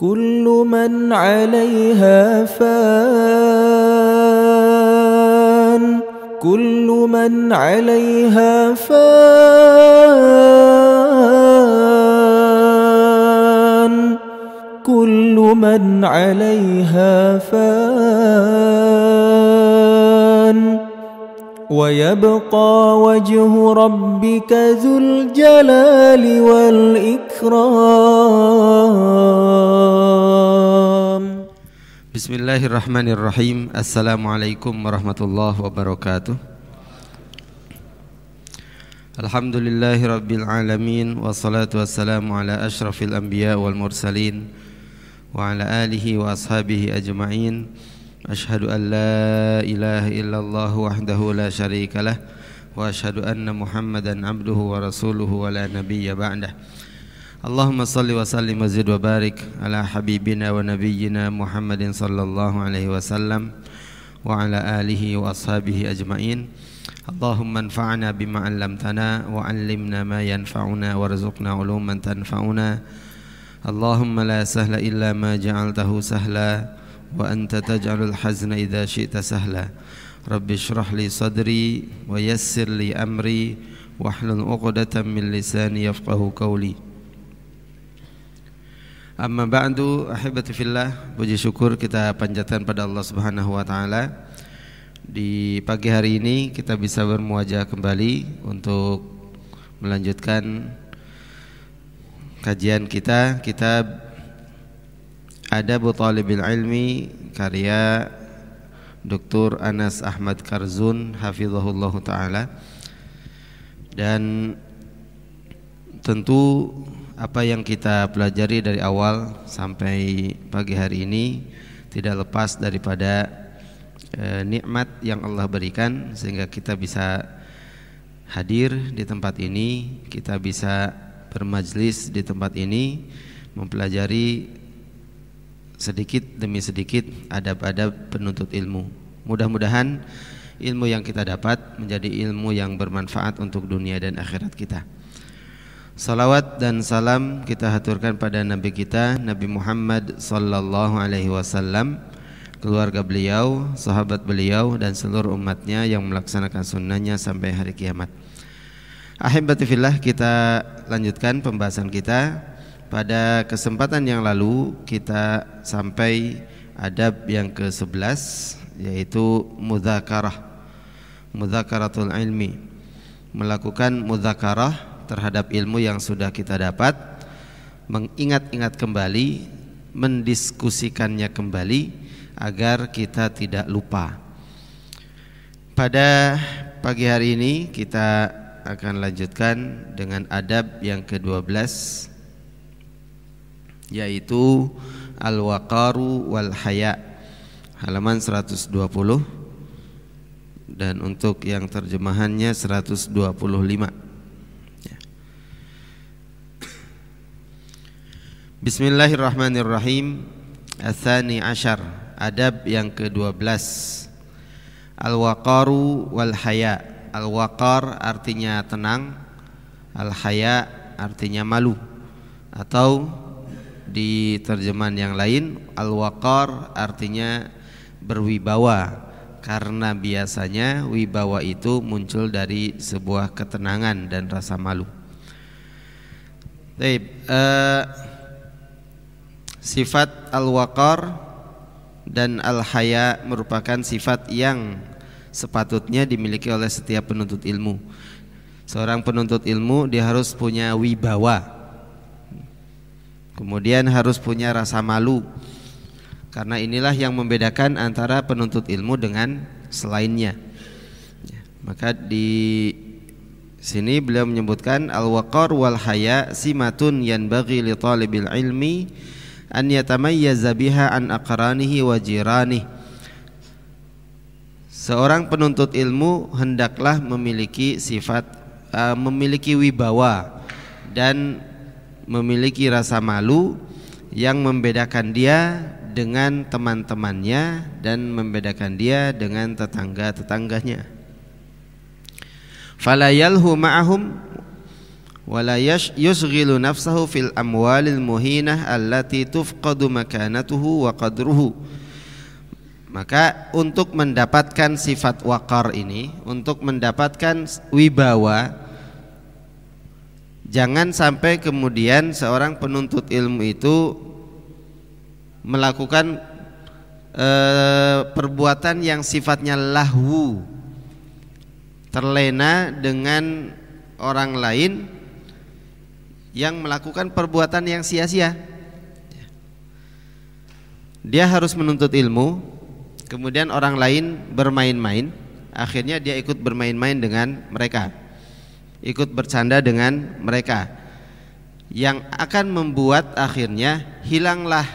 كل من عليها فان كل من عليها فان كل من عليها فان ويبقى وجه ربك ذو الجلال والإكرام بسم الله الرحمن الرحيم السلام عليكم ورحمة الله وبركاته الحمد لله رب العالمين والصلاة والسلام على أشرف الأنبياء والمرسلين وعلى آله وأصحابه أجمعين أشهد أن لا إله إلا الله وحده لا شريك له وأشهد أن محمدا عبده ورسوله ولا نبي بعده اللهم صل وسلم وزد وبارك على حبيبنا ونبينا محمد صلى الله عليه وسلم وعلى آله وأصحابه أجمعين اللهم انفعنا بما علمتنا وعلمنا ما ينفعنا وارزقنا علوما تنفعنا اللهم لا سهل إلا ما جعلته سهلا وأنت تجعل الحزن إذا شئت سهلا رب اشرح لي صدري ويسر لي أمري واحلل عقدة من لساني يفقه قولي Amma ba'du ahibati fillah puji syukur kita panjatkan pada Allah Subhanahu wa taala. Di pagi hari ini kita bisa bermuajah kembali untuk melanjutkan kajian kita kitab Adabu Talibil Ilmi karya Dr. Anas Ahmad Karzun hafizahullah taala dan tentu apa yang kita pelajari dari awal sampai pagi hari ini tidak lepas daripada e, nikmat yang Allah berikan sehingga kita bisa hadir di tempat ini, kita bisa bermajlis di tempat ini, mempelajari sedikit demi sedikit adab-adab penuntut ilmu. Mudah-mudahan ilmu yang kita dapat menjadi ilmu yang bermanfaat untuk dunia dan akhirat kita. Salawat dan salam kita haturkan pada Nabi kita Nabi Muhammad sallallahu alaihi wasallam, keluarga beliau, sahabat beliau dan seluruh umatnya yang melaksanakan sunnahnya sampai hari kiamat. Ahibati kita lanjutkan pembahasan kita pada kesempatan yang lalu kita sampai adab yang ke-11 yaitu mudzakarah. Mudzakaratul ilmi. Melakukan mudzakarah terhadap ilmu yang sudah kita dapat, mengingat-ingat kembali, mendiskusikannya kembali agar kita tidak lupa. Pada pagi hari ini kita akan lanjutkan dengan adab yang ke-12 yaitu al-waqaru wal haya halaman 120 dan untuk yang terjemahannya 125 ya. Bismillahirrahmanirrahim Athani ashar Adab yang ke-12 Al-waqaru wal-haya Al-waqar artinya tenang Al-haya artinya malu Atau di terjemahan yang lain al-waqar artinya berwibawa karena biasanya wibawa itu muncul dari sebuah ketenangan dan rasa malu. Baik, uh, sifat al-waqar dan al-haya merupakan sifat yang sepatutnya dimiliki oleh setiap penuntut ilmu. Seorang penuntut ilmu dia harus punya wibawa Kemudian harus punya rasa malu Karena inilah yang membedakan antara penuntut ilmu dengan selainnya ya, Maka di sini beliau menyebutkan Al-waqar wal haya simatun yan bagi li talibil ilmi An yatamayyaza biha an akaranihi wa jiranih Seorang penuntut ilmu hendaklah memiliki sifat uh, memiliki wibawa dan memiliki rasa malu yang membedakan dia dengan teman-temannya dan membedakan dia dengan tetangga-tetangganya. Fala yalhu ma'ahum wala yusghilu nafsahu fil amwalil muhinah allati tufqadu makanatuhu wa qadruhu. Maka untuk mendapatkan sifat wakar ini, untuk mendapatkan wibawa, Jangan sampai kemudian seorang penuntut ilmu itu melakukan e, perbuatan yang sifatnya lahwu, terlena dengan orang lain yang melakukan perbuatan yang sia-sia. Dia harus menuntut ilmu, kemudian orang lain bermain-main, akhirnya dia ikut bermain-main dengan mereka ikut bercanda dengan mereka yang akan membuat akhirnya hilanglah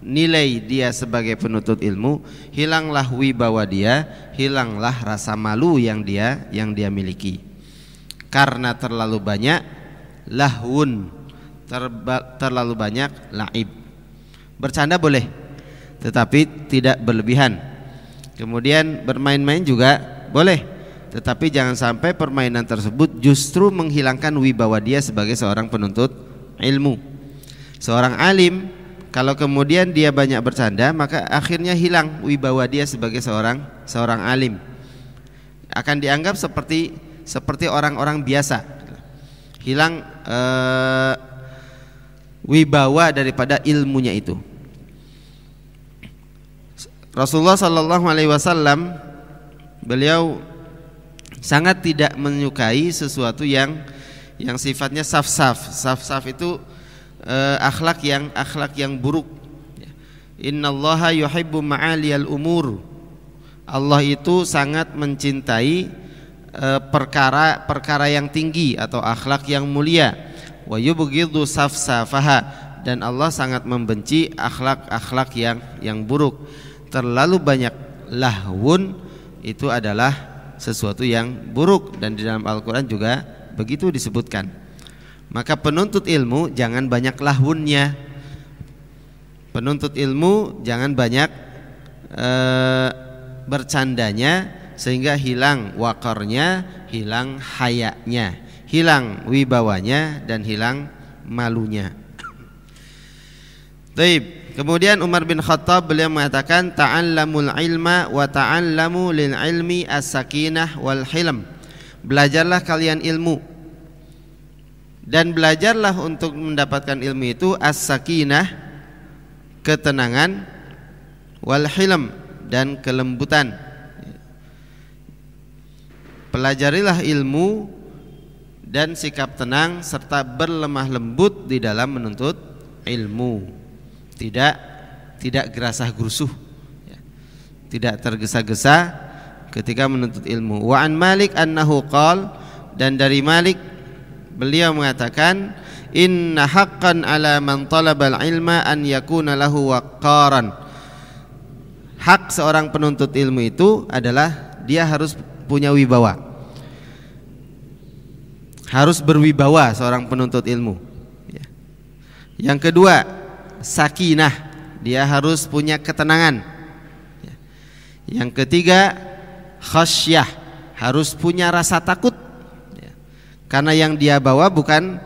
nilai dia sebagai penuntut ilmu, hilanglah wibawa dia, hilanglah rasa malu yang dia yang dia miliki. Karena terlalu banyak lahun, terba, terlalu banyak laib. Bercanda boleh, tetapi tidak berlebihan. Kemudian bermain-main juga boleh, tetapi jangan sampai permainan tersebut justru menghilangkan wibawa dia sebagai seorang penuntut ilmu. Seorang alim kalau kemudian dia banyak bercanda maka akhirnya hilang wibawa dia sebagai seorang seorang alim. Akan dianggap seperti seperti orang-orang biasa. Hilang eh, wibawa daripada ilmunya itu. Rasulullah Shallallahu alaihi wasallam beliau sangat tidak menyukai sesuatu yang yang sifatnya saf-saf. Saf-saf itu eh, akhlak yang akhlak yang buruk. Innallaha yuhibbu ma'aliyal umur. Allah itu sangat mencintai perkara-perkara eh, yang tinggi atau akhlak yang mulia. Wa yubghidu safsafaha dan Allah sangat membenci akhlak-akhlak yang yang buruk. Terlalu banyak lahun itu adalah sesuatu yang buruk dan di dalam Al-Qur'an juga begitu disebutkan. Maka penuntut ilmu jangan banyak lahunnya. Penuntut ilmu jangan banyak e, bercandanya sehingga hilang wakornya, hilang hayaknya, hilang wibawanya dan hilang malunya. Taib. Kemudian Umar bin Khattab beliau mengatakan ta'allamul ilma wa ta'allamu lil ilmi as-sakinah wal hilm. Belajarlah kalian ilmu dan belajarlah untuk mendapatkan ilmu itu as-sakinah ketenangan wal hilm dan kelembutan. Pelajarilah ilmu dan sikap tenang serta berlemah lembut di dalam menuntut ilmu tidak tidak gerasah gerusuh ya. tidak tergesa-gesa ketika menuntut ilmu wa an malik annahu qal dan dari malik beliau mengatakan inna haqqan ala man talabal ilma an yakuna lahu waqaran hak seorang penuntut ilmu itu adalah dia harus punya wibawa harus berwibawa seorang penuntut ilmu ya. yang kedua sakinah, dia harus punya ketenangan. Ya. Yang ketiga, khasyah, harus punya rasa takut. Ya. Karena yang dia bawa bukan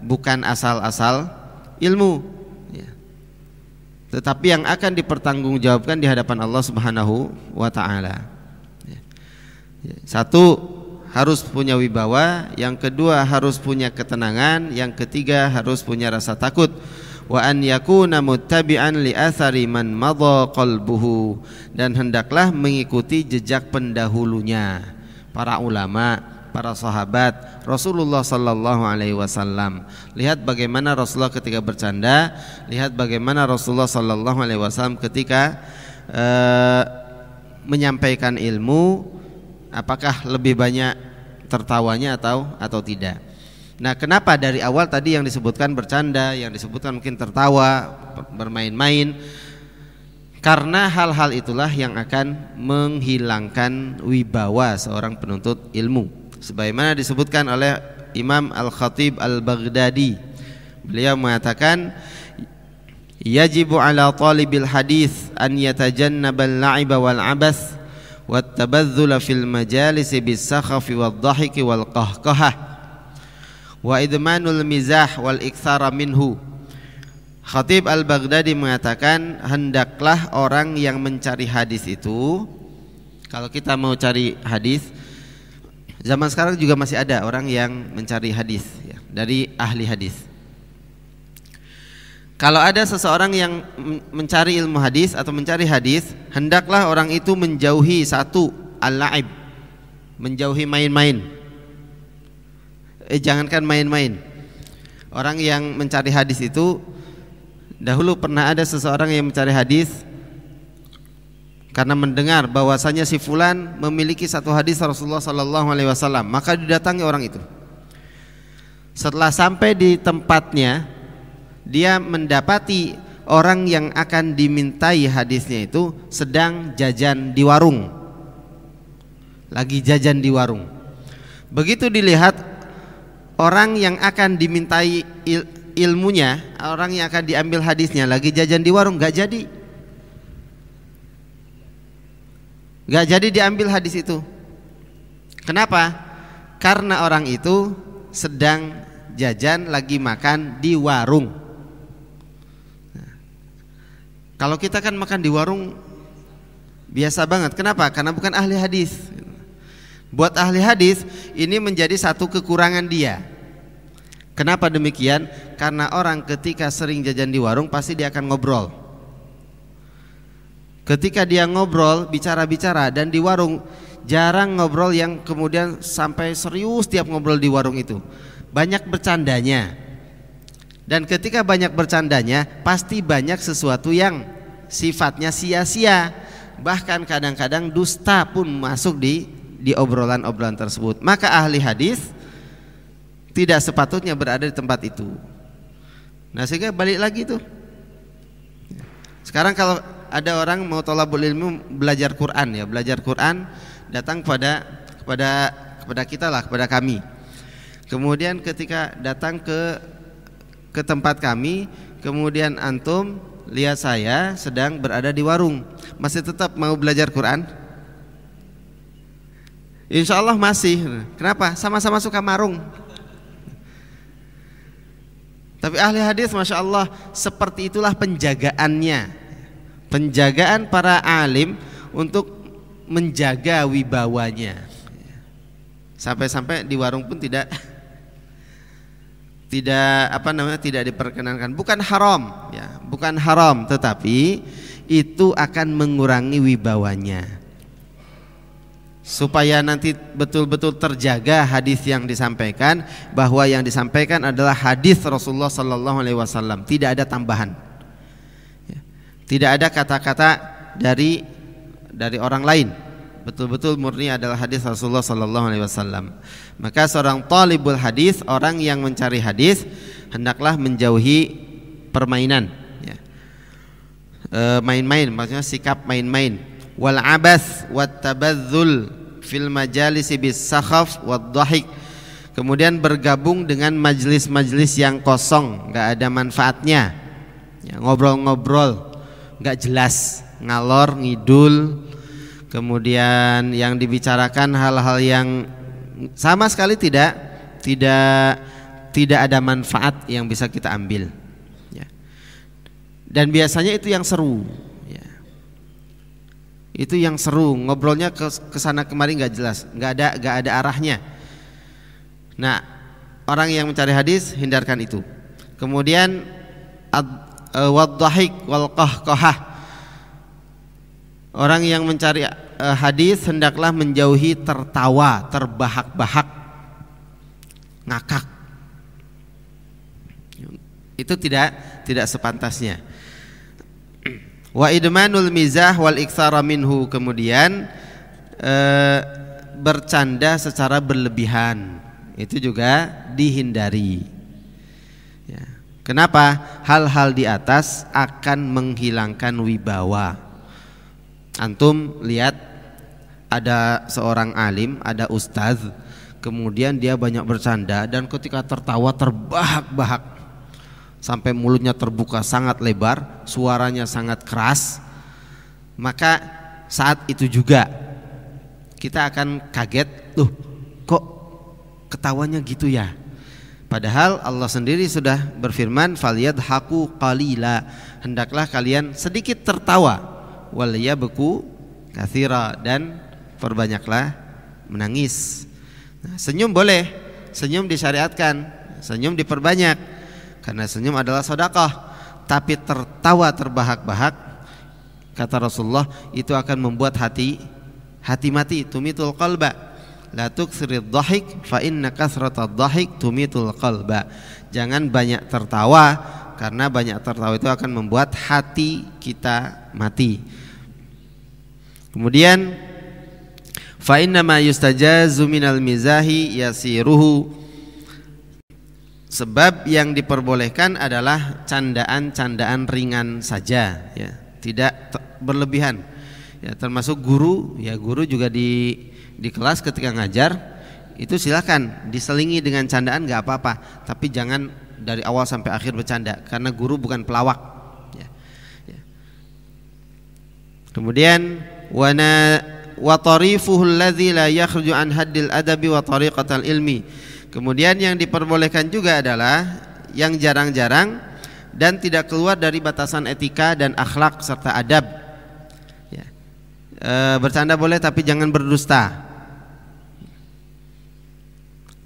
bukan asal-asal ilmu. Ya. Tetapi yang akan dipertanggungjawabkan di hadapan Allah Subhanahu wa taala. Satu harus punya wibawa, yang kedua harus punya ketenangan, yang ketiga harus punya rasa takut wa an yakuna muttabi'an li athari man madha qalbuhu dan hendaklah mengikuti jejak pendahulunya para ulama para sahabat Rasulullah sallallahu alaihi wasallam lihat bagaimana Rasulullah ketika bercanda lihat bagaimana Rasulullah sallallahu alaihi wasallam ketika uh, menyampaikan ilmu apakah lebih banyak tertawanya atau atau tidak Nah, kenapa dari awal tadi yang disebutkan bercanda, yang disebutkan mungkin tertawa, bermain-main? Karena hal-hal itulah yang akan menghilangkan wibawa seorang penuntut ilmu. Sebagaimana disebutkan oleh Imam Al-Khatib Al-Baghdadi. Beliau mengatakan yajibu ala talibil hadis an yatajannabal la'iba wal abath wat fil majalis bis sakhafi wad dhahiki wal qahqahah wa idmanul mizah wal iktsara minhu Khatib Al-Baghdadi mengatakan hendaklah orang yang mencari hadis itu kalau kita mau cari hadis zaman sekarang juga masih ada orang yang mencari hadis ya, dari ahli hadis. Kalau ada seseorang yang mencari ilmu hadis atau mencari hadis, hendaklah orang itu menjauhi satu al-laib, menjauhi main-main eh jangankan main-main. Orang yang mencari hadis itu dahulu pernah ada seseorang yang mencari hadis karena mendengar bahwasanya si fulan memiliki satu hadis Rasulullah sallallahu alaihi wasallam, maka didatangi orang itu. Setelah sampai di tempatnya, dia mendapati orang yang akan dimintai hadisnya itu sedang jajan di warung. Lagi jajan di warung. Begitu dilihat orang yang akan dimintai il ilmunya, orang yang akan diambil hadisnya lagi jajan di warung gak jadi. Gak jadi diambil hadis itu. Kenapa? Karena orang itu sedang jajan lagi makan di warung. kalau kita kan makan di warung biasa banget. Kenapa? Karena bukan ahli hadis. Buat ahli hadis ini menjadi satu kekurangan dia. Kenapa demikian? Karena orang ketika sering jajan di warung pasti dia akan ngobrol. Ketika dia ngobrol, bicara-bicara dan di warung jarang ngobrol yang kemudian sampai serius tiap ngobrol di warung itu. Banyak bercandanya. Dan ketika banyak bercandanya, pasti banyak sesuatu yang sifatnya sia-sia. Bahkan kadang-kadang dusta pun masuk di di obrolan-obrolan tersebut. Maka ahli hadis tidak sepatutnya berada di tempat itu. Nah, sehingga balik lagi tuh. Sekarang kalau ada orang mau tolabul ilmu belajar Quran ya, belajar Quran datang kepada kepada kepada kita lah, kepada kami. Kemudian ketika datang ke ke tempat kami, kemudian antum lihat saya sedang berada di warung, masih tetap mau belajar Quran? Insya Allah masih. Kenapa? Sama-sama suka marung. Tapi ahli hadis, masya Allah, seperti itulah penjagaannya, penjagaan para alim untuk menjaga wibawanya. Sampai-sampai di warung pun tidak tidak apa namanya tidak diperkenankan bukan haram ya bukan haram tetapi itu akan mengurangi wibawanya supaya nanti betul-betul terjaga hadis yang disampaikan bahwa yang disampaikan adalah hadis Rasulullah Sallallahu Alaihi Wasallam tidak ada tambahan ya. tidak ada kata-kata dari dari orang lain betul-betul murni adalah hadis Rasulullah Sallallahu Alaihi Wasallam maka seorang talibul hadis orang yang mencari hadis hendaklah menjauhi permainan ya. e, main-main main -main, maksudnya sikap main-main wal abas wat tabadzul fil majalisi bis sakhaf wad dhahik kemudian bergabung dengan majlis-majlis yang kosong nggak ada manfaatnya ya, ngobrol-ngobrol ya, nggak -ngobrol, jelas ngalor ngidul kemudian yang dibicarakan hal-hal yang sama sekali tidak tidak tidak ada manfaat yang bisa kita ambil ya. dan biasanya itu yang seru itu yang seru ngobrolnya ke kesana kemari nggak jelas nggak ada nggak ada arahnya nah orang yang mencari hadis hindarkan itu kemudian e, wadhahik wal kohkohah orang yang mencari e, hadis hendaklah menjauhi tertawa terbahak-bahak ngakak itu tidak tidak sepantasnya wa idmanul mizah wal iksara minhu kemudian e, bercanda secara berlebihan itu juga dihindari ya. kenapa hal-hal di atas akan menghilangkan wibawa antum lihat ada seorang alim ada ustadz kemudian dia banyak bercanda dan ketika tertawa terbahak-bahak sampai mulutnya terbuka sangat lebar, suaranya sangat keras, maka saat itu juga kita akan kaget, "Loh, kok ketawanya gitu ya?" Padahal Allah sendiri sudah berfirman, haku kalila Hendaklah kalian sedikit tertawa, beku, kathira dan perbanyaklah menangis. Nah, senyum boleh, senyum disyariatkan, senyum diperbanyak karena senyum adalah sodakah Tapi tertawa terbahak-bahak Kata Rasulullah Itu akan membuat hati Hati mati Tumitul qalba La tuksirid dhahik Fa inna kasrata dhahik Tumitul qalba Jangan banyak tertawa Karena banyak tertawa itu akan membuat hati kita mati Kemudian Fa inna ma yustajazu minal mizahi yasiruhu Sebab yang diperbolehkan adalah candaan-candaan ringan saja, ya, tidak berlebihan. Ya, termasuk guru, ya guru juga di di kelas ketika ngajar itu silakan diselingi dengan candaan nggak apa-apa, tapi jangan dari awal sampai akhir bercanda karena guru bukan pelawak. Ya. Ya. Kemudian wana wa tarifuhu alladzi la yakhruju an haddil adabi wa tariqatal ilmi Kemudian yang diperbolehkan juga adalah yang jarang-jarang dan tidak keluar dari batasan etika dan akhlak serta adab. Ya. E, bercanda boleh tapi jangan berdusta.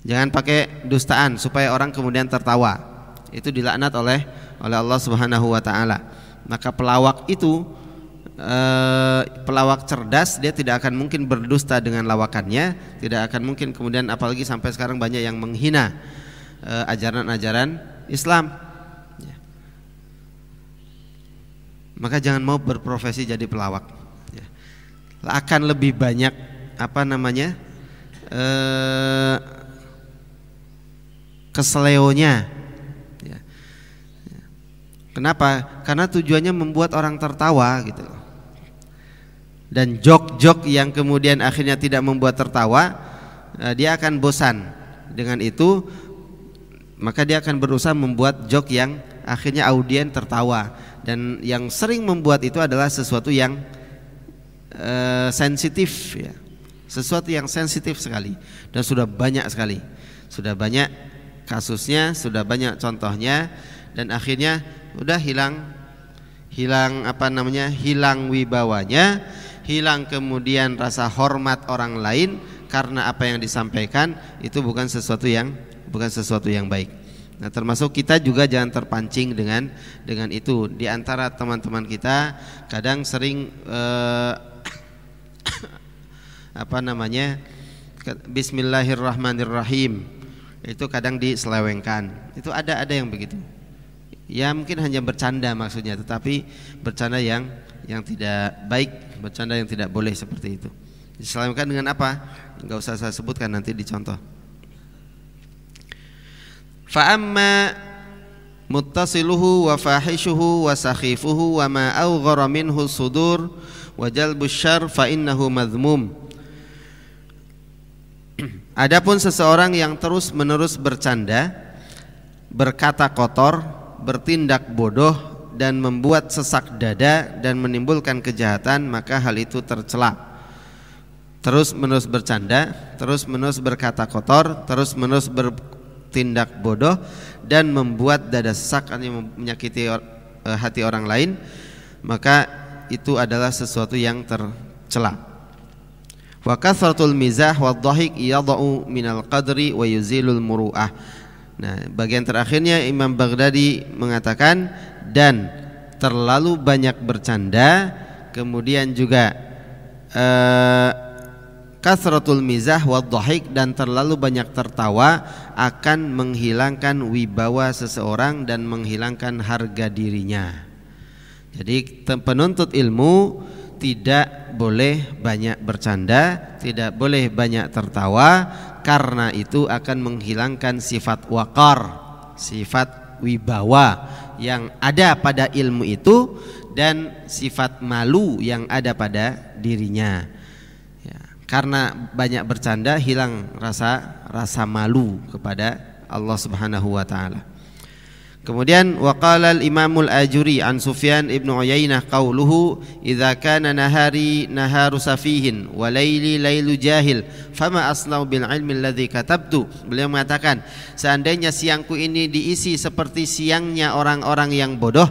Jangan pakai dustaan supaya orang kemudian tertawa. Itu dilaknat oleh oleh Allah Subhanahu wa taala. Maka pelawak itu Uh, pelawak cerdas dia tidak akan mungkin berdusta dengan lawakannya, tidak akan mungkin kemudian apalagi sampai sekarang banyak yang menghina eh, ajaran-ajaran uh, Islam. Ya. Maka jangan mau berprofesi jadi pelawak. Ya. Akan lebih banyak apa namanya uh, keseleonya. Ya. Ya. Kenapa? Karena tujuannya membuat orang tertawa gitu dan jok-jok yang kemudian akhirnya tidak membuat tertawa eh, dia akan bosan dengan itu maka dia akan berusaha membuat jok yang akhirnya audien tertawa dan yang sering membuat itu adalah sesuatu yang uh, sensitif ya sesuatu yang sensitif sekali dan sudah banyak sekali sudah banyak kasusnya sudah banyak contohnya dan akhirnya udah hilang hilang apa namanya hilang wibawanya hilang kemudian rasa hormat orang lain karena apa yang disampaikan itu bukan sesuatu yang bukan sesuatu yang baik. Nah, termasuk kita juga jangan terpancing dengan dengan itu. Di antara teman-teman kita kadang sering eh, apa namanya? Bismillahirrahmanirrahim. Itu kadang diselewengkan. Itu ada ada yang begitu. Ya mungkin hanya bercanda maksudnya, tetapi bercanda yang yang tidak baik bercanda yang tidak boleh seperti itu Diselamatkan dengan apa nggak usah saya sebutkan nanti dicontoh fa'amma muttasiluhu wa fahishuhu wa sakhifuhu wa ma awghara minhu sudur wa jalbu syarr fa innahu madhmum Adapun seseorang yang terus-menerus bercanda, berkata kotor, bertindak bodoh dan membuat sesak dada dan menimbulkan kejahatan maka hal itu tercela. Terus menerus bercanda, terus menerus berkata kotor, terus menerus bertindak bodoh dan membuat dada sesak yang menyakiti eh, hati orang lain maka itu adalah sesuatu yang tercela. Wa kasratul mizah wa dhahik min minal qadri wa yuzilul muru'ah Nah, bagian terakhirnya Imam Baghdadi mengatakan dan terlalu banyak bercanda, kemudian juga eh, kasrotul mizah wa dan terlalu banyak tertawa akan menghilangkan wibawa seseorang dan menghilangkan harga dirinya. Jadi penuntut ilmu tidak boleh banyak bercanda, tidak boleh banyak tertawa, karena itu akan menghilangkan sifat wakar, sifat wibawa yang ada pada ilmu itu dan sifat malu yang ada pada dirinya. Ya, karena banyak bercanda hilang rasa rasa malu kepada Allah Subhanahu wa taala. Kemudian waqala al-Imamul Ajuri an Sufyan ibnu Uyainah qauluhu idza kana nahari naharu safihin wa laili lailu jahil fama aslau bil ilmi alladhi katabtu. Beliau mengatakan, seandainya siangku ini diisi seperti siangnya orang-orang yang bodoh,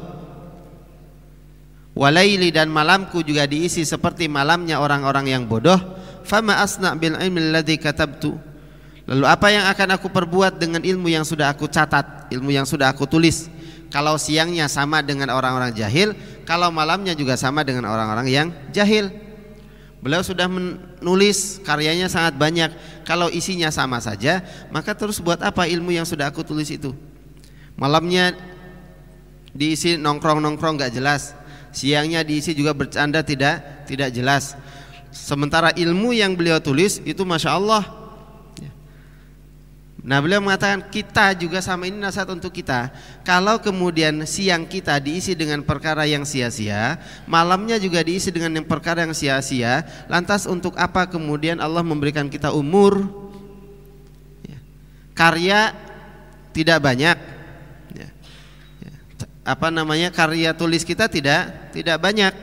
walaili dan malamku juga diisi seperti malamnya orang-orang yang bodoh, fama asna bil ilmi alladhi katabtu Lalu apa yang akan aku perbuat dengan ilmu yang sudah aku catat, ilmu yang sudah aku tulis? Kalau siangnya sama dengan orang-orang jahil, kalau malamnya juga sama dengan orang-orang yang jahil. Beliau sudah menulis karyanya sangat banyak. Kalau isinya sama saja, maka terus buat apa ilmu yang sudah aku tulis itu? Malamnya diisi nongkrong-nongkrong nggak jelas, siangnya diisi juga bercanda tidak tidak jelas. Sementara ilmu yang beliau tulis itu masya Allah Nah beliau mengatakan kita juga sama ini nasihat untuk kita Kalau kemudian siang kita diisi dengan perkara yang sia-sia Malamnya juga diisi dengan yang perkara yang sia-sia Lantas untuk apa kemudian Allah memberikan kita umur ya. Karya tidak banyak ya. Ya. Apa namanya karya tulis kita tidak tidak banyak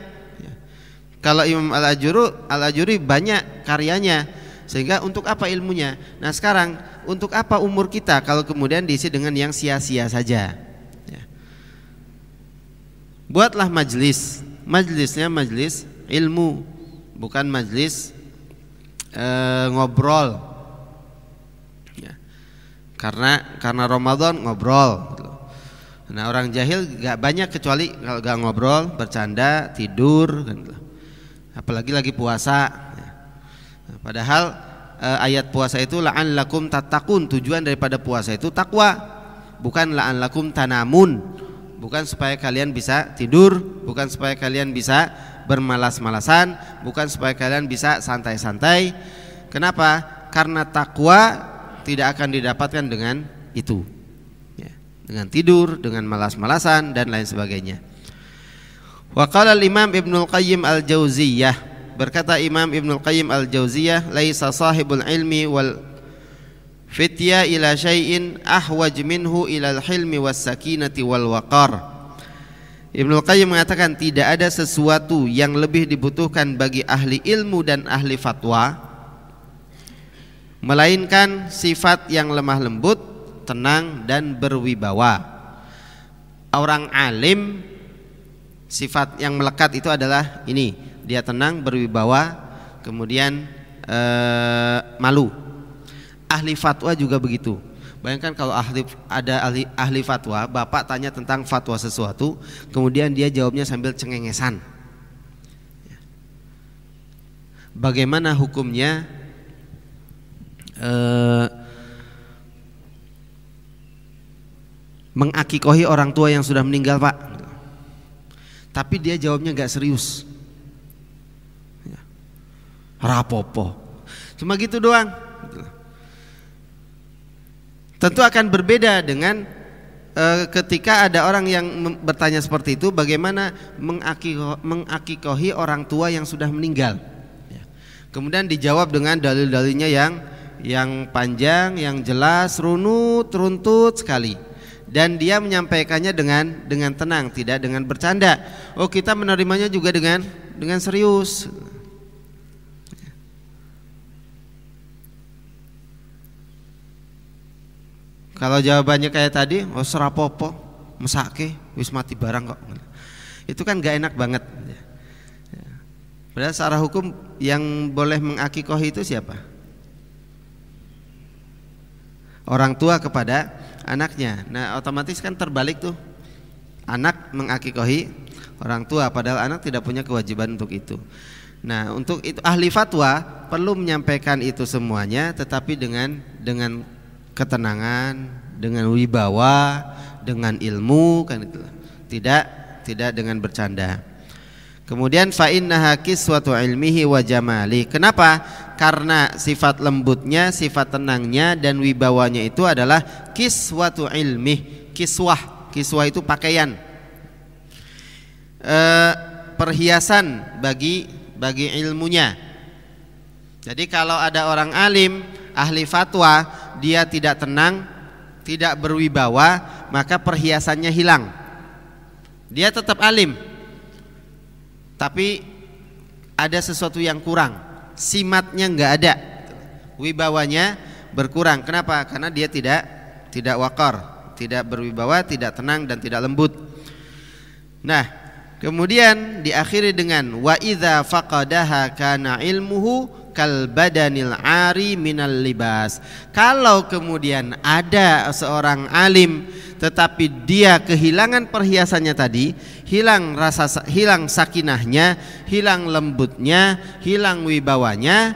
Kalau Imam Al-Ajuri Al, banyak karyanya Sehingga untuk apa ilmunya Nah sekarang untuk apa umur kita kalau kemudian diisi dengan yang sia-sia saja? Ya. Buatlah majlis, majlisnya majlis ilmu, bukan majlis e, ngobrol. Ya. Karena karena Ramadan ngobrol. Nah orang jahil gak banyak kecuali kalau gak ngobrol, bercanda, tidur, kan gitu. apalagi lagi puasa. ya. padahal uh, ayat puasa itu la'an lakum tatakun tujuan daripada puasa itu takwa bukan la'an lakum tanamun bukan supaya kalian bisa tidur bukan supaya kalian bisa bermalas-malasan bukan supaya kalian bisa santai-santai kenapa karena takwa tidak akan didapatkan dengan itu ya, dengan tidur dengan malas-malasan dan lain sebagainya Wa qala al-Imam Ibnu Al-Qayyim Al-Jauziyah Berkata Imam Al Qayyim Al-Jauziyah, "Laisa sahibul ilmi wal fitya ila syai'in ahwaj minhu ila al-hilmi was sakinati wal waqar." Al Qayyim mengatakan tidak ada sesuatu yang lebih dibutuhkan bagi ahli ilmu dan ahli fatwa melainkan sifat yang lemah lembut, tenang dan berwibawa. Orang alim sifat yang melekat itu adalah ini, dia tenang berwibawa kemudian eh, malu ahli fatwa juga begitu bayangkan kalau ahli ada ahli, ahli fatwa bapak tanya tentang fatwa sesuatu kemudian dia jawabnya sambil cengengesan bagaimana hukumnya eh, mengakikohi orang tua yang sudah meninggal pak tapi dia jawabnya gak serius rapopo. Cuma gitu doang. Tentu akan berbeda dengan eh, ketika ada orang yang bertanya seperti itu, bagaimana mengakikohi orang tua yang sudah meninggal. Ya. Kemudian dijawab dengan dalil-dalilnya yang yang panjang, yang jelas, runut, runtut sekali. Dan dia menyampaikannya dengan dengan tenang, tidak dengan bercanda. Oh kita menerimanya juga dengan dengan serius. Kalau jawabannya kayak tadi, oh serapopo, mesake, wis mati barang kok. Itu kan gak enak banget. Padahal secara hukum yang boleh mengakikohi itu siapa? Orang tua kepada anaknya. Nah, otomatis kan terbalik tuh. Anak mengakikohi orang tua padahal anak tidak punya kewajiban untuk itu. Nah, untuk itu ahli fatwa perlu menyampaikan itu semuanya tetapi dengan dengan ketenangan, dengan wibawa, dengan ilmu kan itu Tidak tidak dengan bercanda. Kemudian fa'inna hakis suatu ilmihi wa Kenapa? Karena sifat lembutnya, sifat tenangnya dan wibawanya itu adalah kiswatu ilmi, kiswah. Kiswah itu pakaian. eh, perhiasan bagi bagi ilmunya. Jadi kalau ada orang alim, ahli fatwa dia tidak tenang, tidak berwibawa, maka perhiasannya hilang. Dia tetap alim. Tapi ada sesuatu yang kurang, simatnya nggak ada. Wibawanya berkurang. Kenapa? Karena dia tidak tidak wakar, tidak berwibawa, tidak tenang dan tidak lembut. Nah, kemudian diakhiri dengan wa idza faqadaha kana ilmuhu kal badanil ari minal libas. Kalau kemudian ada seorang alim tetapi dia kehilangan perhiasannya tadi, hilang rasa hilang sakinahnya, hilang lembutnya, hilang wibawanya,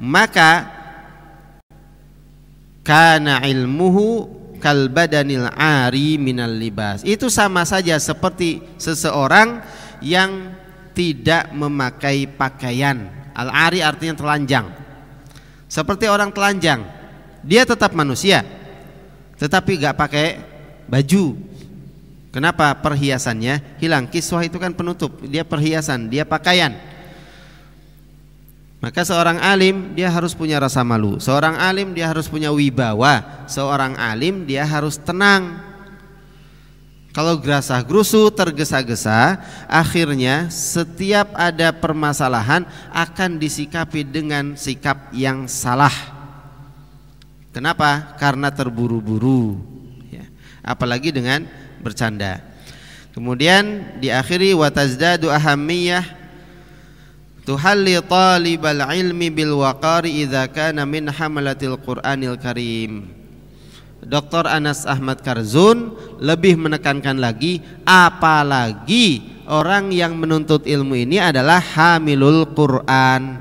maka karena ilmuhu kal badanil ari minal libas. Itu sama saja seperti seseorang yang tidak memakai pakaian Al-ari artinya telanjang. Seperti orang telanjang, dia tetap manusia, tetapi gak pakai baju. Kenapa perhiasannya hilang? Kiswah itu kan penutup, dia perhiasan, dia pakaian. Maka seorang alim dia harus punya rasa malu, seorang alim dia harus punya wibawa, seorang alim dia harus tenang, kalau gerasah gerusu tergesa-gesa, akhirnya setiap ada permasalahan akan disikapi dengan sikap yang salah. Kenapa? Karena terburu-buru. Ya. Apalagi dengan bercanda. Kemudian diakhiri watazdadu ahamiyah tuhalli talibal ilmi bil waqari Iza kana min hamalatil qur'anil karim. Dr. Anas Ahmad Karzun lebih menekankan lagi apalagi orang yang menuntut ilmu ini adalah hamilul Quran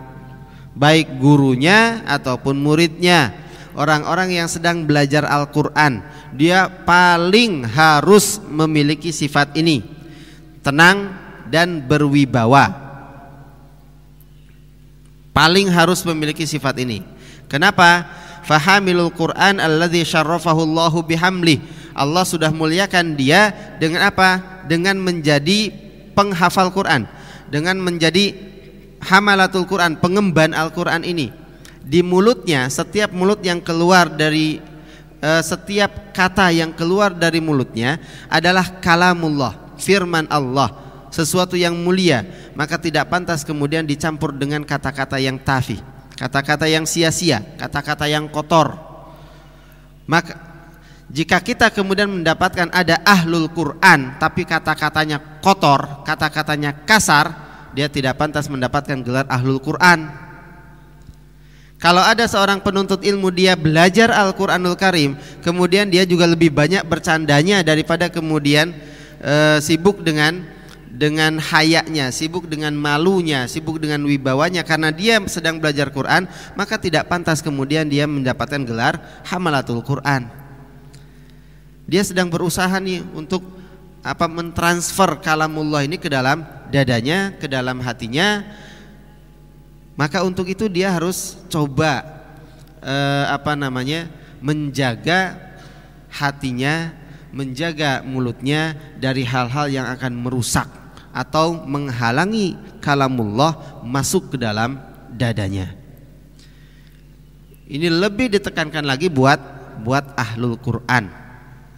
baik gurunya ataupun muridnya orang-orang yang sedang belajar Al-Qur'an dia paling harus memiliki sifat ini tenang dan berwibawa paling harus memiliki sifat ini kenapa fahamilul Quran alladzi syarrafahu Allahu bihamli. Allah sudah muliakan dia dengan apa? Dengan menjadi penghafal Quran, dengan menjadi hamalatul Quran, pengemban Al-Quran ini. Di mulutnya, setiap mulut yang keluar dari e, setiap kata yang keluar dari mulutnya adalah kalamullah, firman Allah, sesuatu yang mulia, maka tidak pantas kemudian dicampur dengan kata-kata yang tafih kata-kata yang sia-sia, kata-kata yang kotor. Maka jika kita kemudian mendapatkan ada ahlul Quran tapi kata-katanya kotor, kata-katanya kasar, dia tidak pantas mendapatkan gelar ahlul Quran. Kalau ada seorang penuntut ilmu dia belajar Al-Qur'anul Karim, kemudian dia juga lebih banyak bercandanya daripada kemudian e, sibuk dengan dengan hayaknya, sibuk dengan malunya, sibuk dengan wibawanya karena dia sedang belajar Quran, maka tidak pantas kemudian dia mendapatkan gelar hamalatul Quran. Dia sedang berusaha nih untuk apa mentransfer kalamullah ini ke dalam dadanya, ke dalam hatinya. Maka untuk itu dia harus coba eh, apa namanya? menjaga hatinya menjaga mulutnya dari hal-hal yang akan merusak atau menghalangi kalamullah masuk ke dalam dadanya. Ini lebih ditekankan lagi buat buat ahlul Quran.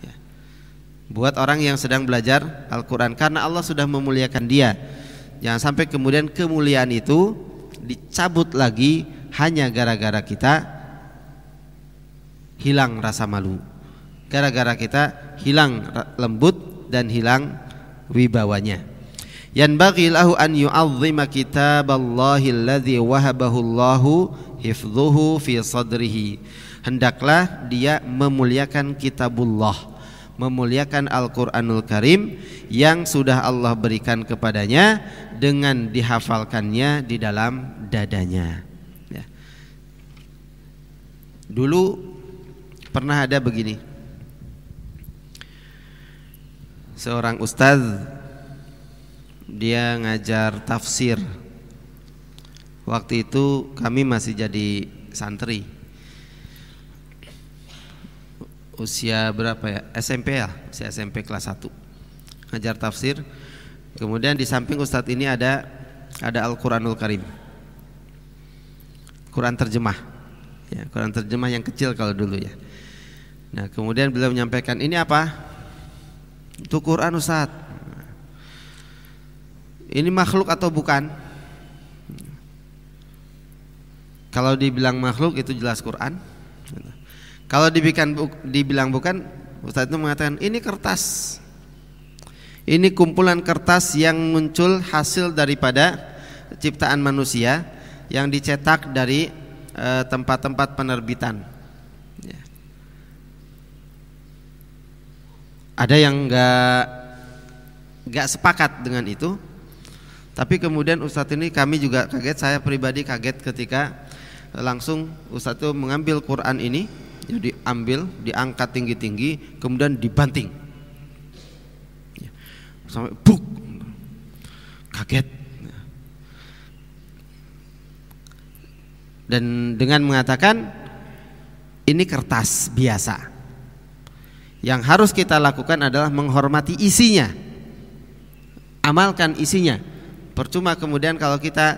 Ya. Buat orang yang sedang belajar Al-Qur'an karena Allah sudah memuliakan dia. Jangan sampai kemudian kemuliaan itu dicabut lagi hanya gara-gara kita hilang rasa malu. Gara-gara kita hilang lembut dan hilang wibawanya. Yanbaghi lahu an yu'azzima Allah alladhi wahabahu Allahu hifdhuhu fi sadrihi. Hendaklah dia memuliakan kitabullah, memuliakan Al-Qur'anul Karim yang sudah Allah berikan kepadanya dengan dihafalkannya di dalam dadanya. Ya. Dulu pernah ada begini. Seorang ustadz dia ngajar tafsir. Waktu itu kami masih jadi santri. Usia berapa ya? SMP ya, si SMP kelas 1. Ngajar tafsir. Kemudian di samping ustadz ini ada ada Al-Qur'anul Karim. Quran terjemah. Ya, Quran terjemah yang kecil kalau dulu ya. Nah, kemudian beliau menyampaikan, "Ini apa?" Itu Quran Ustadz ini makhluk atau bukan? Kalau dibilang makhluk itu jelas Quran. Kalau dibikan dibilang bukan, Ustaz itu mengatakan ini kertas. Ini kumpulan kertas yang muncul hasil daripada ciptaan manusia yang dicetak dari eh, tempat-tempat penerbitan. Ya. Ada yang nggak nggak sepakat dengan itu, tapi kemudian Ustadz ini kami juga kaget, saya pribadi kaget ketika langsung Ustadz itu mengambil Quran ini, jadi ambil, diangkat tinggi-tinggi, kemudian dibanting. Sampai buk, kaget. Dan dengan mengatakan ini kertas biasa. Yang harus kita lakukan adalah menghormati isinya. Amalkan isinya Percuma kemudian kalau kita